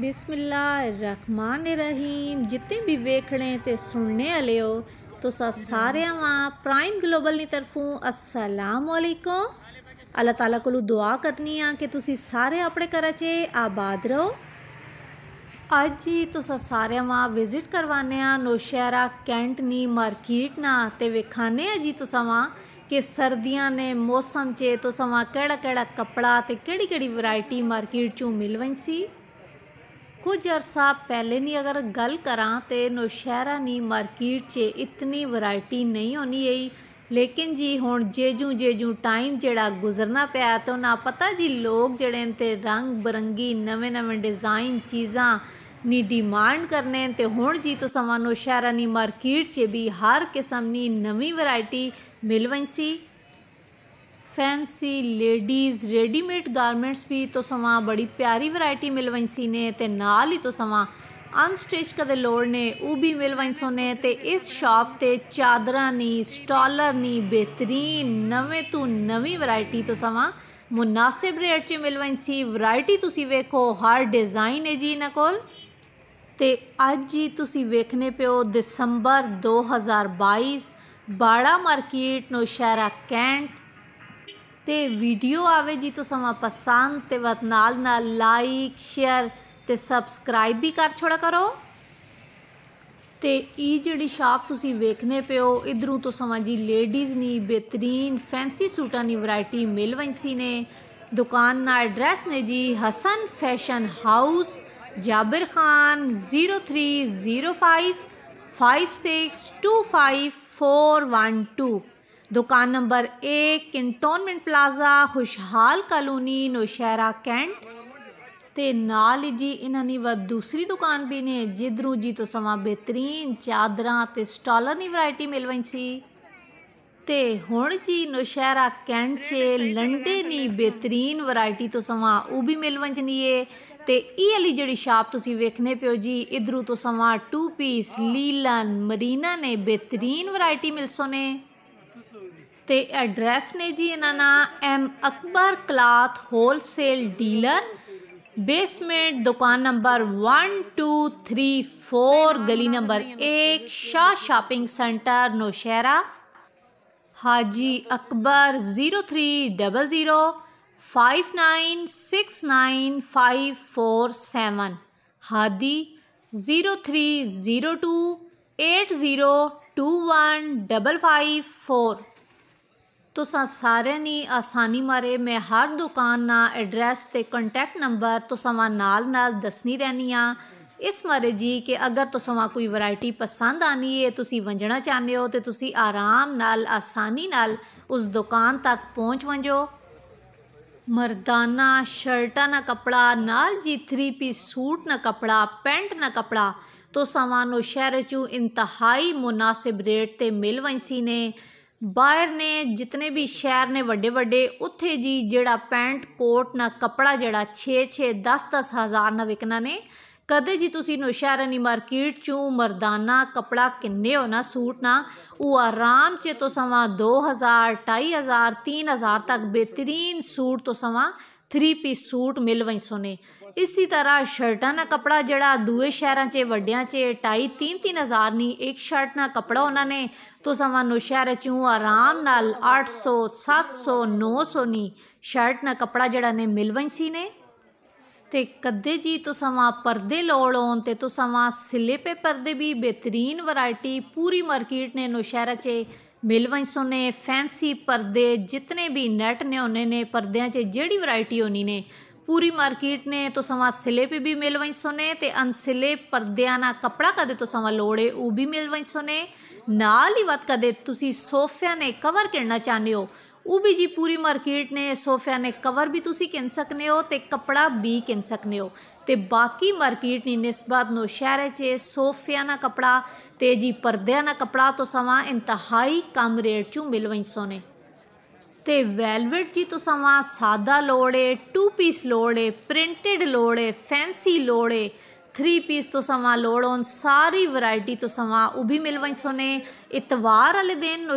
बिस्मिल्लाहिर्रहमानिर्रहीम ਜਿੱਤੇ ਵੀ ਵੇਖਣੇ ਤੇ ਸੁਣਨੇ हलियो तुसां ਸਾਰਿਆਂ ਵਾਂ ਪ੍ਰਾਈਮ ਗਲੋਬਲ ਦੀ ਤਰਫੋਂ अस्सलाम ਅਲੈਕੁਮ अल्लाह ਤਾਲਾ ਕੋਲੋਂ ਦੁਆ ਕਰਨੀ ਆ ਕਿ ਤੁਸੀਂ ਸਾਰੇ ਆਪਣੇ ਘਰਾਂ 'ਚ ਆਬਾਦ ਰਹੋ ਅੱਜ ਹੀ ਤੁਸੀਂ ਸਾਰਿਆਂ ਵਾਂ ਵਿਜ਼ਿਟ ਕਰਵਾਨੇ ਆ ਨੋਸ਼ਹਿਰਾ ਕੈਂਟਨੀ ਮਾਰਕੀਟ ਨਾ ਤੇ ਵੇਖਾਨੇ ਆ ਜੀ ਤੁਸੀਂ ਵਾਂ ਕਿ ਸਰਦੀਆਂ ਨੇ ਮੌਸਮ 'ਚ ਤੁਸੀਂ ਵਾਂ ਕਿਹੜਾ ਕਿਹੜਾ ਕੱਪੜਾ ਤੇ ਕਿਹੜੀ ਕਿਹੜੀ ਵੈਰਾਈਟੀ ਮਾਰਕੀਟ 'ਚੋਂ ਮਿਲ ਵੰਸੀ कुछ अरसा ਪਹਿਲੇ ਨਹੀਂ ਅਗਰ ਗੱਲ ਕਰਾਂ ਤੇ नौशहरा ਨਹੀਂ ਮਾਰਕੀਟ 'ਚ ਇਤਨੀ ਵੈਰਾਈਟੀ ਨਹੀਂ ਹੋਣੀ ਈ ਲੇਕਿਨ ਜੀ ਹੁਣ ਜੇਜੂ ਜੇਜੂ ਟਾਈਮ ਜਿਹੜਾ ਗੁਜ਼ਰਨਾ ਪਿਆ ਤਾਂ ਨਾ ਪਤਾ ਜੀ ਲੋਕ ਜਿਹੜੇ ਤੇ ਰੰਗ ਬਰੰਗੀ ਨਵੇਂ ਨਵੇਂ ਡਿਜ਼ਾਈਨ ਚੀਜ਼ਾਂ ਨੀ ਡਿਮਾਂਡ ਕਰਨੇ ਤੇ ਹੁਣ ਜੀ ਤੋਂ ਸਮਾਨੋ ਸ਼ਹਿਰਾਂ ਨੀ ਮਾਰਕੀਟ 'ਚ ਵੀ ਹਰ ਕਿਸਮ ਦੀ ਨਵੀਂ ਵੈਰਾਈਟੀ ਮਿਲ ਫੈਂਸੀ ਲੇਡੀਜ਼ ਰੈਡੀਮੇਡ ਗਾਰਮੈਂਟਸ ਵੀ ਤੋਂ तोसां ਬੜੀ ਪਿਆਰੀ ਵੈਰਾਈਟੀ ਮਿਲਵੈਂਸੀ ਨੇ ਤੇ ਨਾਲ ਹੀ ਤੋਂ तोसां ਅਨਸਟਿਚ ਕਦੇ ਲੋੜ ਨੇ ਉਹ ਵੀ ਮਿਲਵੈਂਸੋ ਨੇ ਤੇ ਇਸ ਸ਼ਾਪ ਤੇ ਚਾਦਰਾਂ ਨੀ ਸਟਾਲਰ ਨੀ ਬਿਹਤਰੀਨ ਨਵੇਂ ਤੋਂ ਨਵੀਂ ਵੈਰਾਈਟੀ ਤੋਂ ਸਵਾ ਮੁਨਾਸਿਬ ਰੇਟ 'ਚ ਮਿਲਵੈਂਸੀ ਵੈਰਾਈਟੀ ਤੁਸੀਂ ਵੇਖੋ ਹਰ ਡਿਜ਼ਾਈਨ ਹੈ ਜੀ ਇਹਨਾਂ ਕੋਲ ਤੇ ਅੱਜ ਹੀ ਤੁਸੀਂ ਵੇਖਨੇ ਪਿਓ ਦਸੰਬਰ 2022 ਬਾੜਾ ਮਾਰਕੀਟ ਨੋਸ਼ਹਿਰਾ ਕੈਂਟ ਤੇ ਵੀਡੀਓ ਆਵੇ ਜੀ ਤੋਂ ਸਮਾਂ ਪਸੰਦ ਤੇ ਵਤ ਨਾਲ ਨਾਲ ਲਾਈਕ ਸ਼ੇਅਰ ਤੇ ਸਬਸਕ੍ਰਾਈਬ ਵੀ ਕਰ ਛੋੜਾ ਕਰੋ ਤੇ ਇਹ ਜਿਹੜੀ ਸ਼ਾਪ ਤੁਸੀਂ ਵੇਖਨੇ ਪਿਓ ਇਧਰੋਂ ਤੋਂ ਸਮਾਂ ਜੀ ਲੇਡੀਜ਼ ਨੀ ਬਿਹਤਰੀਨ ਫੈਂਸੀ ਸੂਟਾਂ ਦੀ ਵੈਰਾਈਟੀ ਮਿਲ ਵੰਸੀ ਨੇ ਦੁਕਾਨ ਦਾ ਐਡਰੈਸ ਨੇ ਜੀ ਹਸਨ ਫੈਸ਼ਨ ਹਾਊਸ ਜਾਬਰ ਖਾਨ 03055625412 ਦੁਕਾਨ number 1 cantonment plaza Khushhal colony Nowshera cantt ਤੇ ਨਾਲ ਜੀ ਇਹਨਾਂ ਨੇ ਵਾ ਦੂਸਰੀ ਦੁਕਾਨ ਵੀ ਨੇ ਜਿੱਧਰੋਂ ਜੀ ਤੋਂ ਸਮਾਂ ਬਿਹਤਰੀਨ ਚਾਦਰਾਂ ਤੇ ਸਟਾਲਰ ਦੀ ਵੈਰਾਈਟੀ ਮਿਲ ਵਈ ਸੀ ਤੇ ਹੁਣ ਜੀ ਨੋਸ਼ਹਿਰਾ ਕੈਂਟ 'ਚ ਲੰਡੇ ਦੀ ਬਿਹਤਰੀਨ ਵੈਰਾਈਟੀ ਤੋਂ ਸਮਾਂ ਉਹ ਵੀ ਮਿਲ ਵੰਜਨੀ ਏ ਤੇ ਇਹ ਵਾਲੀ ਜਿਹੜੀ ਸ਼ਾਪ ਤੁਸੀਂ ਵੇਖਨੇ ਪਿਓ ਜੀ ਇਧਰੋਂ ਤੋਂ ਸਮਾਂ 2 ਪੀਸ ਲੀਲਨ ਮਰੀਨਾ ਨੇ ਬਿਹਤਰੀਨ ਵੈਰਾਈਟੀ ਮਿਲਸੋ ਨੇ तो एड्रैस ने जी ਇਹਨਾਂ ਦਾ M Akbar cloth wholesale dealer basement दुकान number one two three four गली नंबर एक Shah shopping centre Nowshera Haji Akbar zero three double zero five nine six nine five four seven Hadi zero three zero two eight zero two one double five four ਤੁਸੀਂ ਸਾਰਿਆਂ ਨੇ ਆਸਾਨੀ ਮਾਰੇ ਮੈਂ ਹਰ ਦੁਕਾਨ ਦਾ ਐਡਰੈਸ ਤੇ ਕੰਟੈਕਟ ਨੰਬਰ ਤੁਸਾਂ ਨਾਲ ਨਾਲ ਦੱਸਣੀ ਰਹਿਣੀ ਆ ਇਸ ਮਾਰੇ ਜੀ ਕਿ ਅਗਰ ਤੁਸਾਂ ਕੋਈ ਵੈਰਾਈਟੀ ਪਸੰਦ ਆਨੀ ਏ ਤੁਸੀਂ ਵੰਜਣਾ ਚਾਹੁੰਦੇ ਹੋ ਤੇ ਤੁਸੀਂ ਆਰਾਮ ਨਾਲ ਆਸਾਨੀ ਨਾਲ ਉਸ ਦੁਕਾਨ ਤੱਕ ਪਹੁੰਚ ਵੰਜੋ ਮਰਦਾਨਾ ਸ਼ਰਟਾਂ ਨਾ ਕਪੜਾ ਨਾਲ ਜੀ 3 ਪੀਸ ਸੂਟ ਨਾ ਕਪੜਾ ਪੈਂਟ ਨਾ ਕਪੜਾ ਤੋ ਨੂੰ ਸ਼ਹਿਰ ਚੋਂ ਇੰਤਹਾਈ ਮناسب ਰੇਟ ਤੇ ਮਿਲ ਵੰਸੀ ਨੇ ਬਾਹਰ ਨੇ ਜਿੰਨੇ ਵੀ ਸ਼ਹਿਰ ਨੇ ਵੱਡੇ ਵੱਡੇ ਉੱਥੇ ਜੀ ਜਿਹੜਾ ਪੈਂਟ ਕੋਟ ਨਾ ਕਪੜਾ ਜਿਹੜਾ 6 6 10 10 ਹਜ਼ਾਰ ਨਾ ਵਿਕਣਾ ਨੇ ਕਦੇ ਜੀ ਤੁਸੀਂ ਨੌਸ਼ਹਿਰਨੀ ਮਾਰਕੀਟ ਚੋਂ ਮਰਦਾਨਾ ਕਪੜਾ ਕਿੰਨੇ ਹੋਣਾ ਸੂਟ ਨਾ ਉਹ ਆਰਾਮ ਚ ਤੋਂ ਸਵਾ 2000 2500 3000 ਤੱਕ ਬਿਹਤਰੀਨ ਸੂਟ ਤੋਂ ਸਵਾ ਥਰੀ ਪੀਸ ਸੂਟ ਮਿਲ ਵਈ ਸੋਨੇ ਇਸੇ ਤਰ੍ਹਾਂ ਸ਼ਰਟਾਂ ਦਾ ਕਪੜਾ ਜਿਹੜਾ ਦੂਏ ਸ਼ਹਿਰਾਂ 'ਚ ਵੱਡਿਆਂ 'ਚ 28 33 ਹਜ਼ਾਰ ਨਹੀਂ ਇੱਕ ਸ਼ਰਟ ਦਾ ਕਪੜਾ ਉਹਨਾਂ ਨੇ ਤੁਸਾਂ ਨੂੰ ਸ਼ਹਿਰ 'ਚੋਂ ਆਰਾਮ ਨਾਲ 800 700 900 ਸੋਨੀ ਸ਼ਰਟ ਦਾ ਕਪੜਾ ਜਿਹੜਾ ਨੇ ਮਿਲ ਵਈ ਸੀ ਨੇ ਤੇ ਕੱਦੇ ਜੀ ਤੁਸਾਂ ਵਾ ਪਰਦੇ ਲੋੜੋਂ ਤੇ ਤੁਸਾਂ ਵਾ ਸਿਲੇ ਪੇਪਰ ਦੇ ਵੀ ਬਿਹਤਰੀਨ ਵੈਰਾਈਟੀ ਪੂਰੀ ਮਾਰਕੀਟ ਨੇ ਨੋ ਸ਼ਹਿਰ 'ਚੇ ਮਿਲਵਾਂਸੋਂ ਨੇ ਫੈਂਸੀ ਪਰਦੇ ਜਿੰਨੇ ਵੀ ਨੈਟ ਨਿਉਨੇ ਨੇ ਪਰਦਿਆਂ 'ਚ ਜਿਹੜੀ ਵੈਰਾਈਟੀ ਹੋਣੀ ਨੇ ਪੂਰੀ ਮਾਰਕੀਟ ਨੇ ਤੋਂ ਤੁਸਾਂ ਸਿਲੇ ਪੇ ਵੀ ਮਿਲਵਾਂਸੋਂ ਨੇ ਤੇ ਅਨਸਿਲੇ ਪਰਦਿਆਂ ਨਾਲ ਕਪੜਾ ਕਦੇ ਤੋਂ ਤੁਸਾਂ ਲੋੜੇ ਉਹ ਵੀ ਮਿਲਵਾਂਸੋਂ ਨੇ ਨਾਲ ਹੀ ਵਤ ਕਦੇ ਤੁਸੀਂ ਸੋਫਿਆਂ ਨੇ ਕਵਰ ਕਰਨਾ ਚਾਹੁੰਦੇ ਹੋ ਉਹ ਵੀ ਜੀ ਪੂਰੀ ਮਾਰਕੀਟ ਨੇ ਸੋਫਿਆ ਨੇ ਕਵਰ ਵੀ ਤੁਸੀਂ ਕਿਨ ਸਕਨੇ ਹੋ ਤੇ ਕਪੜਾ ਵੀ ਕਿਨ ਸਕਨੇ ਹੋ ਤੇ ਬਾਕੀ ਮਾਰਕੀਟ ਨਹੀਂ ਨਿਸਬਤ ਨੋ ਸ਼ਹਿਰ 'ਚ ਸੋਫਿਆ ਨਾ ਕਪੜਾ ਤੇ ਜੀ ਪਰਦਿਆਂ ਨਾ ਕਪੜਾ ਤੋਂ ਸਵਾ ਇੰਤਹਾਈ ਕਮ ਰੇਟ 'ਚ ਮਿਲ ਵਈ ਸੋਨੇ ਤੇ ਵੈਲਵਟ ਜੀ ਤੋਂ ਸਵਾ ਸਾਦਾ ਲੋੜੇ ਟੂ ਪੀਸ ਲੋੜੇ ਪ੍ਰਿੰਟਡ ਲੋੜੇ ਫੈਂਸੀ ਲੋੜੇ ਪੀਸ ਤੋਂ तो ਲੋੜ ਹੋਂ ਸਾਰੀ ਵੈਰਾਈਟੀ ਤੋਂ सवा ਉਹ ਵੀ ਮਿਲ ਵਈ ਸੋਨੇ ਇਤਵਾਰ ਵਾਲੇ ਦਿਨ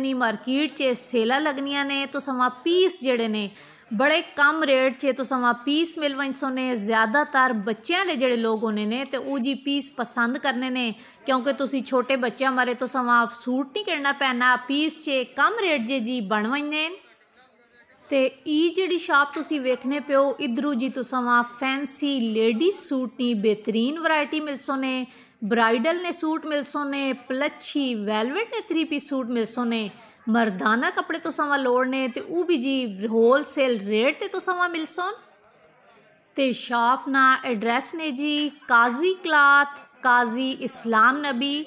ਨੀ ਮਾਰਕੀਟ 'ਚ ਸੇਲਾ ਲਗਨੀਆਂ ਨੇ ਤੋਂ ਸਵਾ ਪੀਸ ਜਿਹੜੇ ਨੇ ਬੜੇ ਕਮ ਰੇਟ 'ਚ ਤੋਂ ਸਵਾ ਪੀਸ ਮਿਲ ਵਈ ਸੋਨੇ ਜ਼ਿਆਦਾਤਰ ਬੱਚਿਆਂ ਦੇ ਜਿਹੜੇ ਲੋਕ ਹੋਨੇ ਨੇ ਤੇ ਉਹ ਜੀ ਪੀਸ ਪਸੰਦ ਕਰਨੇ ਨੇ ਕਿਉਂਕਿ ਤੁਸੀਂ ਛੋਟੇ ਬੱਚਿਆਂ ਮਾਰੇ ਤੋਂ ਸਵਾ ਸੂਟ ਨਹੀਂ ਕਰਨਾ ਪੈਣਾ ਪੀਸ 'ਚ ਕਮ ਰੇਟ 'ਚ ਜੀ ਬਣ ਨੇ ਤੇ ਇਹ ਜਿਹੜੀ ਸ਼ਾਪ ਤੁਸੀਂ ਵੇਖਨੇ ਪਿਓ ਇਧਰੂ ਜੀ ਤੁਸਾਂ ਫੈਂਸੀ ਲੇਡੀ ਸੂਟ ਦੀ ਬਿਹਤਰੀਨ ਵੈਰਾਈਟੀ ਨੇ ਬ੍ਰਾਈਡਲ ਨੇ ਸੂਟ ਨੇ ਪਲੱਛੀ ਵੈਲਵਟ ਨੇ 3 ਪੀਸ ਸੂਟ ਨੇ ਮਰਦਾਨਾ ਕੱਪੜੇ ਤੁਸਾਂ ਲੋੜ ਨੇ ਤੇ ਉਹ ਵੀ ਜੀ ਹੋਲਸੇਲ ਰੇਟ ਤੇ ਤੁਸਾਂ ਮਿਲਸੋਨ ਤੇ ਸ਼ਾਪ ਨਾ ਐਡਰੈਸ ਨੇ ਜੀ ਕਾਜ਼ੀ ਕਲਾਥ ਕਾਜ਼ੀ ਇਸਲਾਮ ਨਬੀ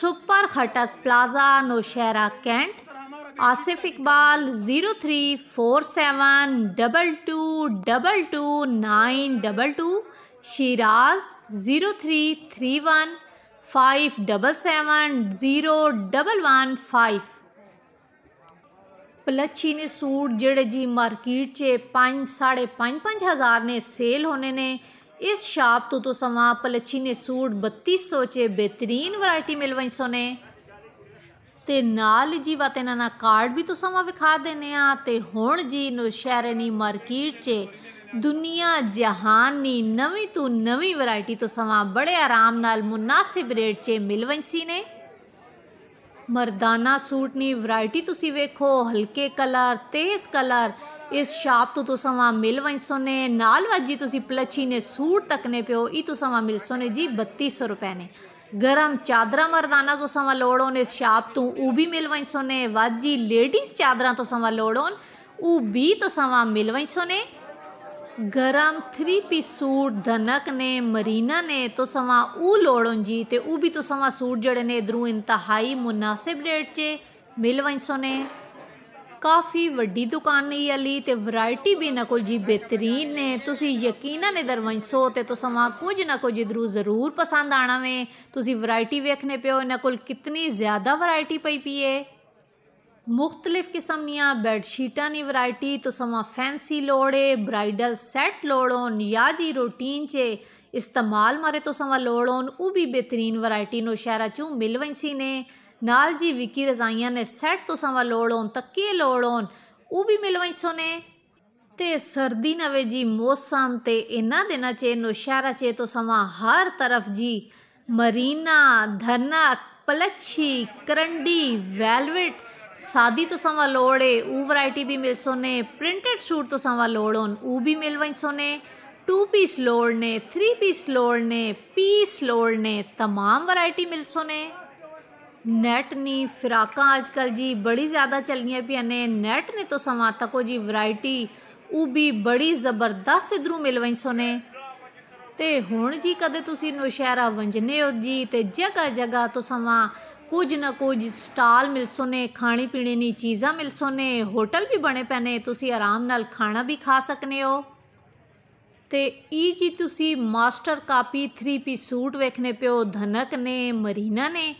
ਸੁਪਰ ਹਟਕ plaza Nowshera cantt Asif Iqbal zero three four seven double two double two nine double two Shiraz zero three three one five double seven zero double one five ਪਲੱਛੀਨੇ ਸੂਟ ਜਿਹੜੇ ਜੀ ਮਾਰਕੀਟ 'ਚ 5 5.5 5000 ਨੇ ਸੇਲ ਹੋਣੇ ਨੇ ਇਸ ਸ਼ਾਪ ਤੋਂ ਤੁਸੀਂ ਵਾ ਪਲੱਛੀਨੇ ਸੂਟ 3200 'ਚ ਬਿਹਤਰੀਨ ਵੈਰਾਈਟੀ ਮਿਲਵਈ ਸੋਨੇ ਤੇ ਨਾਲ ਜੀ ਨਾ ਕਾਰਡ ਵੀ ਤੁਸਾਂ ਵਾ ਵਿਖਾ ਦੇਨੇ ਆ ਤੇ ਹੁਣ ਜੀ ਨੁਸ਼ਹਿਰਨੀ ਮਾਰਕੀਟ 'ਚ ਦੁਨੀਆ ਜਹਾਨੀ ਨਵੀਂ ਤੋਂ ਨਵੀਂ ਵੈਰਾਈਟੀ ਤੁਸਾਂ ਵਾ ਬੜੇ ਆਰਾਮ ਨਾਲ ਮੁਨਾਸਿਬ ਰੇਟ 'ਚ ਮਿਲਵੰਸੀ ਨੇ ਮਰਦਾਨਾ ਸੂਟ ਨੀ ਵੈਰਾਈਟੀ ਤੁਸੀਂ ਵੇਖੋ ਹਲਕੇ ਕਲਰ ਤੇਜ਼ ਕਲਰ ਇਸ ਸ਼ਾਪ ਤੋਂ ਤੋਂ ਵਾ ਮਿਲ ਨੇ ਨਾਲ ਵਾਜੀ ਤੁਸੀਂ ਪਲਚੀ ਨੇ ਸੂਟ ਤੱਕ ਨੇ ਪਿਓ ਇਹ ਤੋਂ ਵਾ ਮਿਲ ਨੇ ਜੀ 3200 ਰੁਪਏ ਨੇ ગરમ ચાદરા મરદાના તો સવા લોડોને શાપ તું ઊભી મિલવાઈશોને વાજી લેડીઝ ચાદરા તો સવા લોડોન ઊભી તો સવા મિલવાઈશોને ગરમ થ્રી પીસ સૂટ ધનકને મરીનાને તો સવા ઊ લોડોંજી તે ઊભી તો સવા સૂટ જડેને એદરું ઇંતહાઈ મુનાસિબ રેટ છે મિલવાઈશોને ਕਾਫੀ ਵੱਡੀ ਦੁਕਾਨ ਨਹੀਂ ਅਲੀ ਤੇ ਵੈਰਾਈਟੀ ਵੀ ਨਾ ਕੋਲ ਜੀ ਬਿਹਤਰੀਨ ਨੇ ਤੁਸੀਂ ਯਕੀਨਨ ਇਧਰ ਵੰਸੋ ਤੇ ਤੁਸਾਂ ਕੁਝ ਨਾ ਕੁਝ ਇਧਰੂ ਜ਼ਰੂਰ ਪਸੰਦ ਆਣਾ ਵੇ ਤੁਸੀਂ ਵੈਰਾਈਟੀ ਵੇਖਨੇ ਪਿਓ ਇਹਨਾਂ ਕੋਲ ਕਿਤਨੀ ਜ਼ਿਆਦਾ ਵੈਰਾਈਟੀ ਪਈ ਪੀਏ मुख्तलिफ़ किस्म दियाँ बैडशीटा की वरायटी तो सवा फैंसी लोड़े ब्राइडल सैट लोड़ोन या जी रूटीन से इस्तेमाल मारे तो सवा लोड़ोन उ भी बेहतरीन वरायटी नौशहरा चूँ मिल वंसी ने ਨਾਲ ਜੀ विकी रज़ाइया ਨੇ सेट ਤੋਂ वा ਲੋੜੋਂ ਤੱਕੇ ਲੋੜੋਂ ਉਹ ਵੀ ਮਿਲਵਾਈ ਸੋਨੇ ਤੇ ਸਰਦੀ ਨਵੇ ਜੀ ਮੌਸਮ ਤੇ ਇਹਨਾਂ ਦਿਨਾਂ ਚ ਨੁਸ਼ਾਰਾ ਚੇ ਤੋਂ ਸਵਾ ਹਰ ਤਰਫ ਜੀ ਮਰੀਨਾ ਧਨਾ ਪਲੱਛੀ ਕਰੰਡੀ ਵੈਲਵਟ ਸਾਦੀ ਤੋਂ ਸਵਾ ਲੋੜੇ ਉਹ ਵੈਰਾਈਟੀ ਵੀ ਮਿਲ ਸੋਨੇ ਪ੍ਰਿੰਟਡ ਸੂਟ ਤੋਂ ਸਮਾਂ ਲੋੜੋਂ ਉਹ ਵੀ ਮਿਲਵਾਈ ਸੋਨੇ ਟੂ ਪੀਸ ਲੋੜ ਨੇ ਥਰੀ ਪੀਸ ਲੋੜ ਨੇ ਪੀਸ ਲੋੜ ਨੇ तमाम ਵੈਰਾਈਟੀ ਮਿਲ ਸੋਨੇ ਨੈਟ ਨਹੀਂ नी ਅੱਜਕੱਲ ਜੀ ਬੜੀ ਜ਼ਿਆਦਾ ਚੱਲੀਆਂ ਪਈਆਂ ਨੇ ਨੈਟ ਨੇ ਤੋਂ ਸਮਾਂ ਤੱਕ ਉਹ ਜੀ ਵੈਰਾਈਟੀ ਉਹ ਵੀ ਬੜੀ ਜ਼ਬਰਦਸਤ ਇਧਰੋਂ ਮਿਲਵਈ ਸੋਨੇ ਤੇ ਹੁਣ ਜੀ ਕਦੇ ਤੁਸੀਂ ਨੁਸ਼ਹਿਰਾ ਵੰਜਨੇ ਹੋ ਜੀ ਤੇ ਜਗਾ ਜਗਾ ਤੋਂ ਸਵਾ ਕੁਝ ਨਾ ਕੁਝ ਸਟਾਲ ਮਿਲ ਸੋਨੇ ਖਾਣੀ ਪੀਣੀ ਦੀ ਚੀਜ਼ਾਂ ਮਿਲ ਸੋਨੇ ਹੋਟਲ ਵੀ ਬਣੇ ਪੈਨੇ ਤੁਸੀਂ ਆਰਾਮ ਨਾਲ ਖਾਣਾ ਵੀ ਖਾ ਸਕਨੇ ਹੋ ਤੇ ਈ ਜੀ ਤੁਸੀਂ ਮਾਸਟਰ ਕਾਪੀ 3 ਪੀ ਸੂਟ ਵੇਖਨੇ ਪਿਓ ਧਨਕ ਨੇ ਮਰੀਨਾ ਨੇ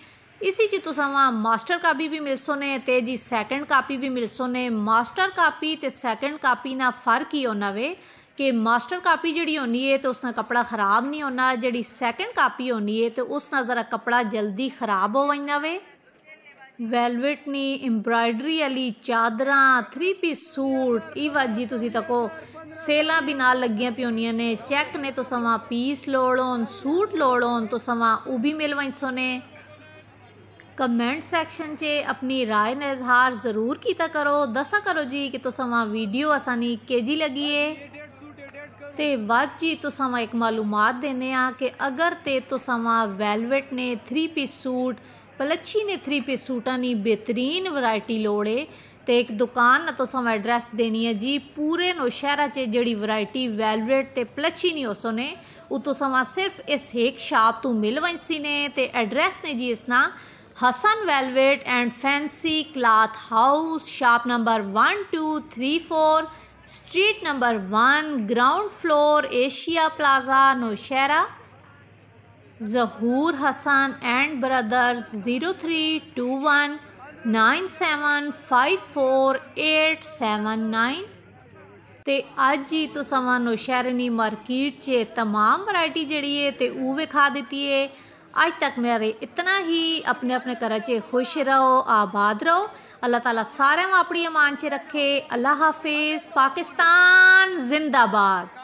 ਇਸੀ इसी ਮਾਸਟਰ तव्हां ਵੀ कापी बि मिलसोने ते ਸੈਕੰਡ ਕਾਪੀ ਵੀ बि मिलसोने ਮਾਸਟਰ ਕਾਪੀ ਤੇ ਸੈਕੰਡ ਕਾਪੀ ਨਾਲ ਫਰਕ ਹੀ होना ਵੇ ਕਿ ਮਾਸਟਰ ਕਾਪੀ ਜਿਹੜੀ ਹੁੰਦੀ ਏ ਤੇ ਉਸ ਨਾਲ ਕਪੜਾ ਖਰਾਬ ਨਹੀਂ ਹੋਣਾ ਜਿਹੜੀ ਸੈਕੰਡ ਕਾਪੀ ਹੁੰਦੀ ਏ ਤੇ ਉਸ ਨਾਲ ਜ਼ਰਾ ਕਪੜਾ ਜਲਦੀ ਖਰਾਬ ਹੋ ਵੈਂਦਾ ਵੇ ਵੈਲਵਟ ਨੀ ਐਮਬ੍ਰਾਇਡਰੀ ਵਾਲੀ ਚਾਦਰਾਂ 3 ਪੀਸ ਸੂਟ ਇਹ ਵਾਜੀ ਤੁਸੀਂ ਤੱਕੋ ਸੇਲਾ ਵੀ ਨਾਲ ਲੱਗੀਆਂ ਪਿਉਨੀਆਂ ਨੇ ਚੈੱਕ ਨੇ ਤੋਂ ਸਵਾ ਪੀਸ ਲੋੜੋਂ ਸੂਟ ਲੋੜੋਂ ਤੋਂ ਸਵਾ ਉਹ ਵੀ ਮਿਲ ਵੈਂਸੋ ਨੇ ਕਮੈਂਟ ਸੈਕਸ਼ਨ 'ਚ ਆਪਣੀ رائے न इज़हार ज़रूर की था करो दसा करो जी कि ਵੀਡੀਓ ਅਸਾਨੀ ਕੇਜੀ केजी लगी ਤੇ ਵੱਧ ਜੀ ਤੁਸਾਂ ਇੱਕ ਮਾਲੂਮਾਤ ਦੇਨੇ ਆ ਕਿ ਅਗਰ ਤੇ ਤੁਸਾਂ ਵੈਲਵਟ ਨੇ 3 ਪੀਸ ਸੂਟ ਪਲੱਛੀ ਨੇ 3 ਪੀਸ ਸੂਟਾਂ ਦੀ ਬਿਹਤਰੀਨ ਵੈਰਾਈਟੀ ਲੋੜੇ ਤੇ ਇੱਕ ਦੁਕਾਨ ਨਾ ਤੁਸਾਂ ਐਡਰੈਸ ਦੇਣੀ ਹੈ ਜੀ ਪੂਰੇ ਨੋ 'ਚ ਜਿਹੜੀ ਵੈਰਾਈਟੀ ਵੈਲਵਟ ਤੇ ਪਲੱਛੀ ਨਹੀਂ ਉਸੋ ਨੇ ਉਹ ਤੁਸਾਂ ਸਿਰਫ ਇਸ ਇੱਕ ਸ਼ਾਪ ਤੋਂ ਮਿਲਵਾਂ ਸੀ ਨੇ ਤੇ ਐਡਰੈਸ ਨੇ ਜੀ ਇਸ ਨਾਲ Hassan Velvet and Fancy Cloth House, shop number 1234, street number 1, ground floor, Asia Plaza, Noshera. Zahur Hassan and Brothers 0321 9754879 ਤੇ ਅੱਜ ਹੀ ਤੋਂ ਸਮਾਂ ਨੋਸ਼ਹਿਰਨੀ ਮਾਰਕੀਟ 'ਚ तमाम ਵੈਰਾਈਟੀ ਜਿਹੜੀ ਏ ਤੇ ਉਹ ਵਿਖਾ ਦਿੱਤੀ ਏ आज तक मेरे इतना ही अपने अपने से खुश रहो आबाद रहो अल्लाह ताला सारे अपनी अमान च रखे अल्लाह हाफिज़ पाकिस्तान जिंदाबाद